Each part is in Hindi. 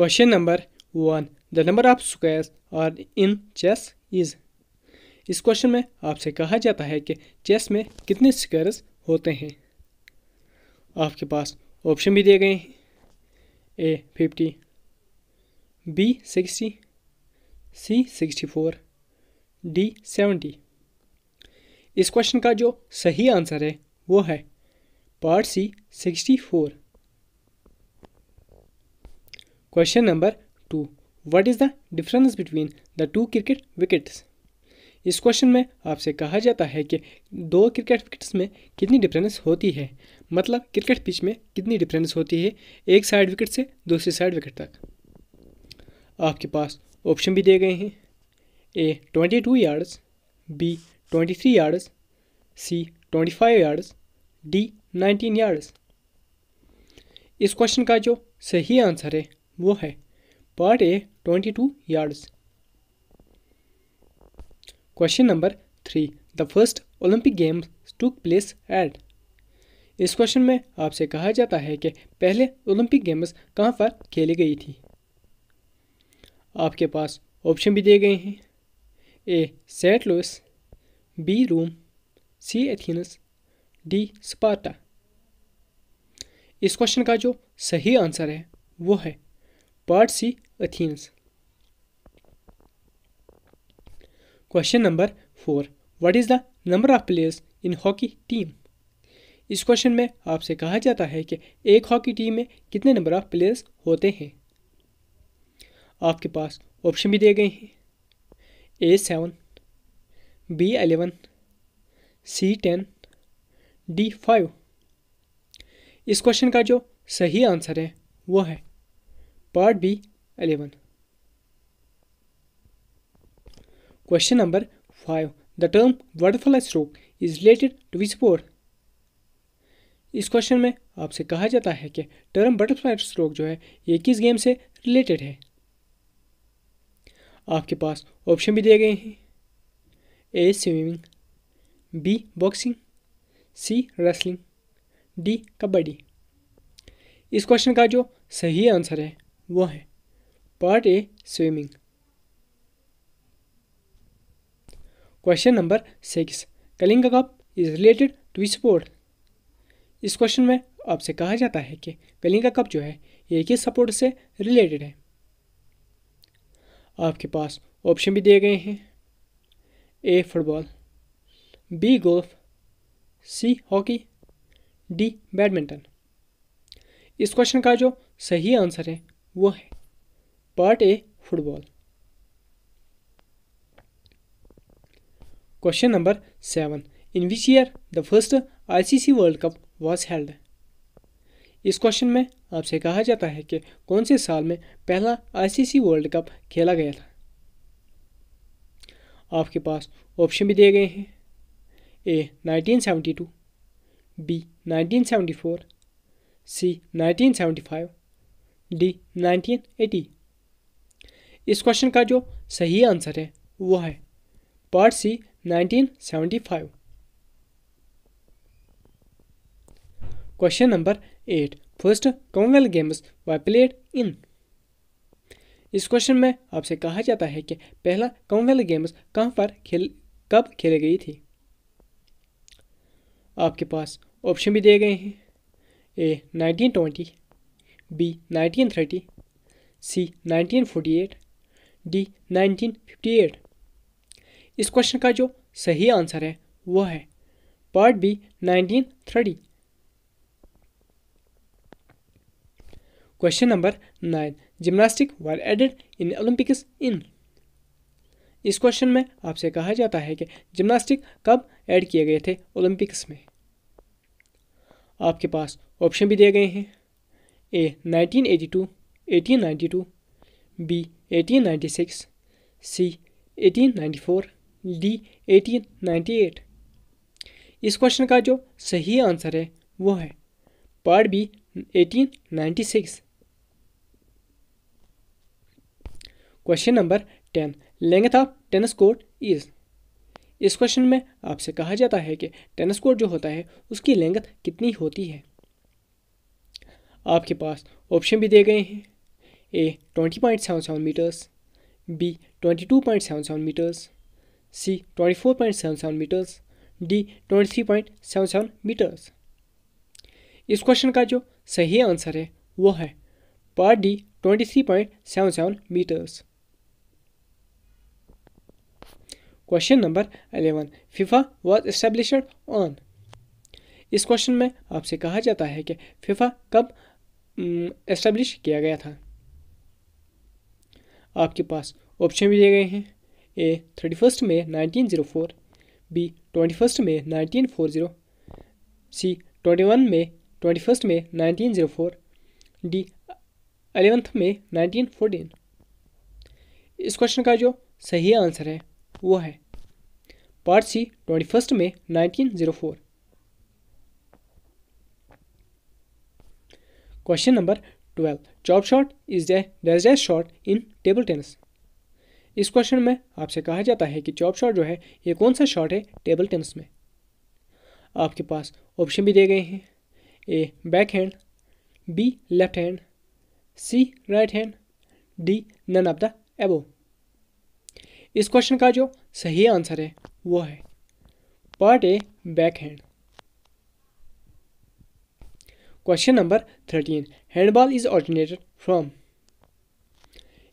question number one the number of squares are in chess is इस क्वेश्चन में आपसे कहा जाता है कि चेस में कितने स्क्वायर्स होते हैं आपके पास ऑप्शन भी दिए गए हैं A fifty B sixty C sixty four D seventy इस क्वेश्चन का जो सही आंसर है वो है part C sixty four question number two what is the difference between the two cricket wickets इस क्वेश्चन में आपसे कहा जाता है कि दो क्रिकेट विकेट्स में कितनी डिफरेंस होती है मतलब क्रिकेट पिच में कितनी डिफरेंस होती है एक साइड विकेट से दूसरी साइड विकेट तक आपके पास ऑप्शन भी दिए गए हैं A twenty two yards B twenty three yards C twenty five yards D nineteen yards इस क्वेश्चन का जो सही आंसर है वो है part A twenty two yards question number three the first Olympic games took place at इस क्वेश्चन में आपसे कहा जाता है कि पहले ओलंपिक गेम्स कहां पर खेली गई थी आपके पास ऑप्शन भी दिए गए हैं A Saint Louis B Rome C Athens D Sparta इस क्वेश्चन का जो सही आंसर है वो है part C Athens question number four what is the number of players in hockey team इस क्वेश्चन में आपसे कहा जाता है कि एक हॉकी टीम में कितने नंबर ऑफ प्लेयर्स होते हैं आपके पास ऑप्शन भी दिए गए हैं A seven B eleven C ten D five इस क्वेश्चन का जो सही आंसर है वो है part B eleven question number five the term butterfly stroke is related to which sport इस क्वेश्चन में आपसे कहा जाता है कि टर्म बटरफ्लाई स्ट्रोक जो है ये किस गेम से रिलेटेड है आपके पास ऑप्शन भी दिए गए हैं A swimming B boxing C wrestling D kabaddi इस क्वेश्चन का जो सही आंसर है वो है part A swimming question number six Kalinga cup is related to sport इस क्वेश्चन में आपसे कहा जाता है कि कलिंगा कप जो है ये किस सपोर्ट से रिलेटेड है आपके पास ऑप्शन भी दिए गए हैं A football B golf C hockey D badminton इस क्वेश्चन का जो सही आंसर है वो है part A football question number seven in which year the first ICC world cup was held इस क्वेश्चन में आपसे कहा जाता है कि कौन से साल में पहला आईसीसी वर्ल्ड कप खेला गया था आपके पास ऑप्शन भी दिए गए हैं ए 1972, बी 1974, सी 1975, डी 1980 इस क्वेश्चन का जो सही आंसर है वो है part C 1975 question number eight first Commonwealth games why played in इस क्वेश्चन में आपसे कहा जाता है कि पहला कॉमनवेल्थ गेम्स कहाँ पर खेल कब खेली गई थी आपके पास ऑप्शन भी दिए गए हैं ए 1920 बी 1930 सी 1948 डी 1958 इस क्वेश्चन का जो सही आंसर है वो है part B 1930 question number nine gymnastic were added in Olympics in इस क्वेश्चन में आपसे कहा जाता है कि जिम्नास्टिक कब ऐड किए गए थे ओलंपिक्स में आपके पास ऑप्शन भी दिए गए हैं A nineteen eighty two eighteen ninety two B eighteen ninety six C eighteen ninety four D eighteen ninety eight इस क्वेश्चन का जो सही आंसर है वो है part B eighteen ninety six question number ten length of tennis court is इस क्वेश्चन में आपसे कहा जाता है कि टेनिस कोर्ट जो होता है उसकी लेंगत कितनी होती है आपके पास ऑप्शन भी दिए गए हैं A twenty point seven seven metres B twenty two point seven seven metres C twenty four point seven seven metres D twenty three point seven seven metres इस क्वेश्चन का जो सही आंसर है वो है part D twenty three point seven seven metres question number eleven FIFA was established on इस क्वेश्चन में आपसे कहा जाता है कि फीफा कब इस्टेब्लिश हम्म, किया गया था आपके पास ऑप्शन भी दिए गए हैं ए थर्टी फर्स्ट में nineteen zero four B twenty first में nineteen four zero C twenty one में ट्वेंटी फर्स्ट में nineteen zero four D eleventh में नाइनटीन फोर्टीन इस क्वेश्चन का जो सही आंसर है वो है पार्ट सी ट्वेंटी फर्स्ट में nineteen zero four question number twelve chop shot is the dash shot in table tennis इस क्वेश्चन में आपसे कहा जाता है कि चॉप शॉट जो है ये कौन सा शॉट है टेबल टेनिस में आपके पास ऑप्शन भी दिए गए हैं A back hand B left hand C right hand D none of the above इस क्वेश्चन का जो सही आंसर है वो है part A back hand question number thirteen handball is originated from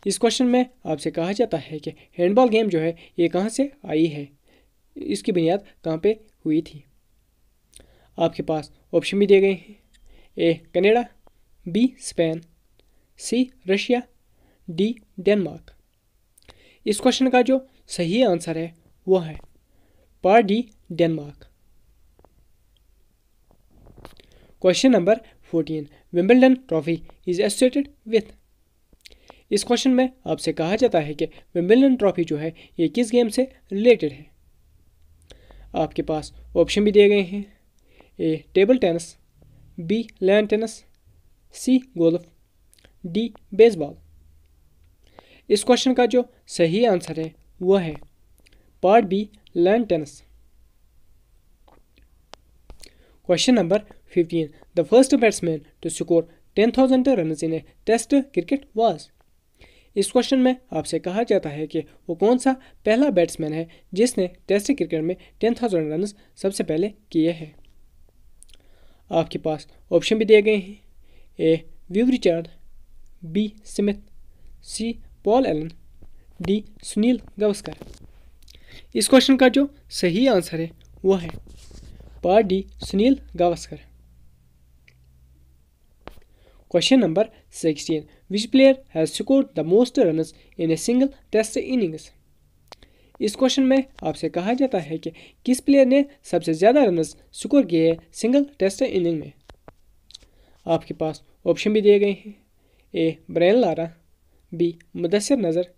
इस क्वेश्चन में आपसे कहा जाता है कि हैंडबॉल गेम जो है ये कहाँ से आई है इसकी बुनियाद कहाँ पे हुई थी आपके पास ऑप्शन भी दिए गए हैं A Canada B Spain C Russia D Denmark इस क्वेश्चन का जो सही आंसर है वो है part D Denmark question number fourteen Wimbledon trophy is associated with इस क्वेश्चन में आपसे कहा जाता है कि विम्बलडन ट्रॉफी जो है ये किस गेम से रिलेटेड है आपके पास ऑप्शन भी दिए गए हैं A table tennis B lawn tennis C golf D baseball इस क्वेश्चन का जो सही आंसर है वह है part B lawn tennis question number fifteen the first batsman to score ten thousand run in a test cricket was इस क्वेश्चन में आपसे कहा जाता है कि वो कौन सा पहला बैट्समैन है जिसने टेस्ट क्रिकेट में टेन थाउजेंड रन सबसे पहले किए हैं आपके पास ऑप्शन भी दिए गए हैं A Viv Richard B Smith C Paul Allen D Sunil Gavaskar इस क्वेश्चन का जो सही आंसर है वो है part D Sunil Gavaskar question number sixteen which player has score the most run in a single test innings इस क्वेश्चन में आपसे कहा जाता है कि किस प्लेयर ने सबसे ज़्यादा रन स्कोर किए हैं सिंगल टेस्ट इनिंग में आपके पास ऑप्शन भी दिए गए हैं A Brian Lara B Mudassar Nazar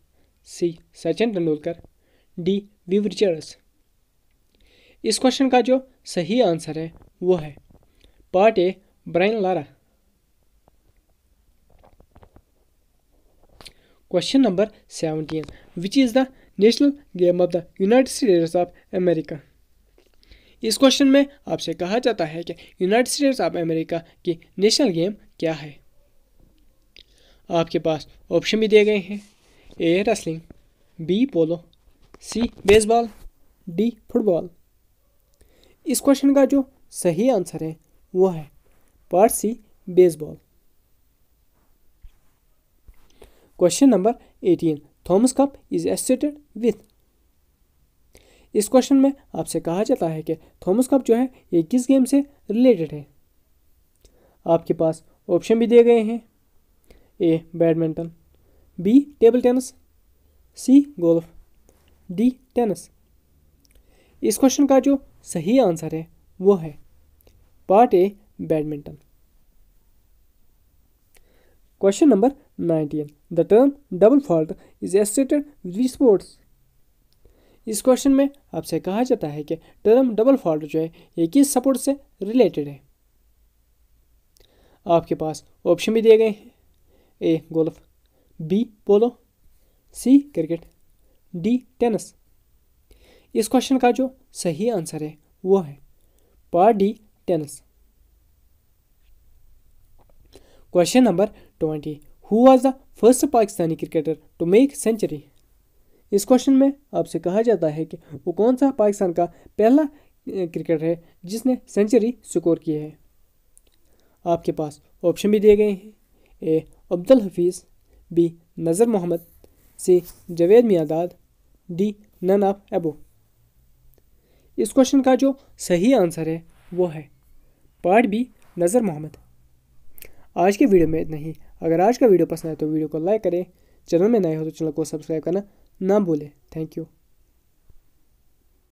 C Sachin Tendulkar D V Richards इस क्वेश्चन का जो सही आंसर है वो है part A Brian Lara question number seventeen which is the national game of the United States of America इस क्वेश्चन में आपसे कहा जाता है कि यूनाइटेड स्टेट्स ऑफ अमेरिका की नेशनल गेम क्या है आपके पास ऑप्शन भी दिए गए हैं A wrestling B polo C baseball D football इस क्वेश्चन का जो सही आंसर है वो है part C baseball question number eighteen Thomas Cup is associated with इस क्वेश्चन में आपसे कहा जाता है कि थॉमस कप जो है ये किस गेम से रिलेटेड है आपके पास ऑप्शन भी दिए गए हैं A badminton B table tennis C golf D tennis इस क्वेश्चन का जो सही आंसर है वो है part A badminton question number nineteen the term double fault is associated with sports इस क्वेश्चन में आपसे कहा जाता है कि टर्म डबल फॉल्ट जो है ये किस सपोर्ट से रिलेटेड है आपके पास ऑप्शन भी दिए गए हैं A golf B polo C cricket D tennis इस क्वेश्चन का जो सही आंसर है वो है part D tennis question number twenty who was the first Pakistani cricketer to make century इस क्वेश्चन में आपसे कहा जाता है कि वो कौन सा पाकिस्तान का पहला क्रिकेटर है जिसने सेंचुरी स्कोर की है आपके पास ऑप्शन भी दिए गए हैं ए Abdul Hafeez B Nazar Mohammad C Javed Miandad D none of above इस क्वेश्चन का जो सही आंसर है वो है पार्ट बी नज़र मोहम्मद आज के वीडियो में इतना ही अगर आज का वीडियो पसंद आए तो वीडियो को लाइक करें चैनल में नए हो तो चैनल को सब्सक्राइब करना ना भूलें थैंक यू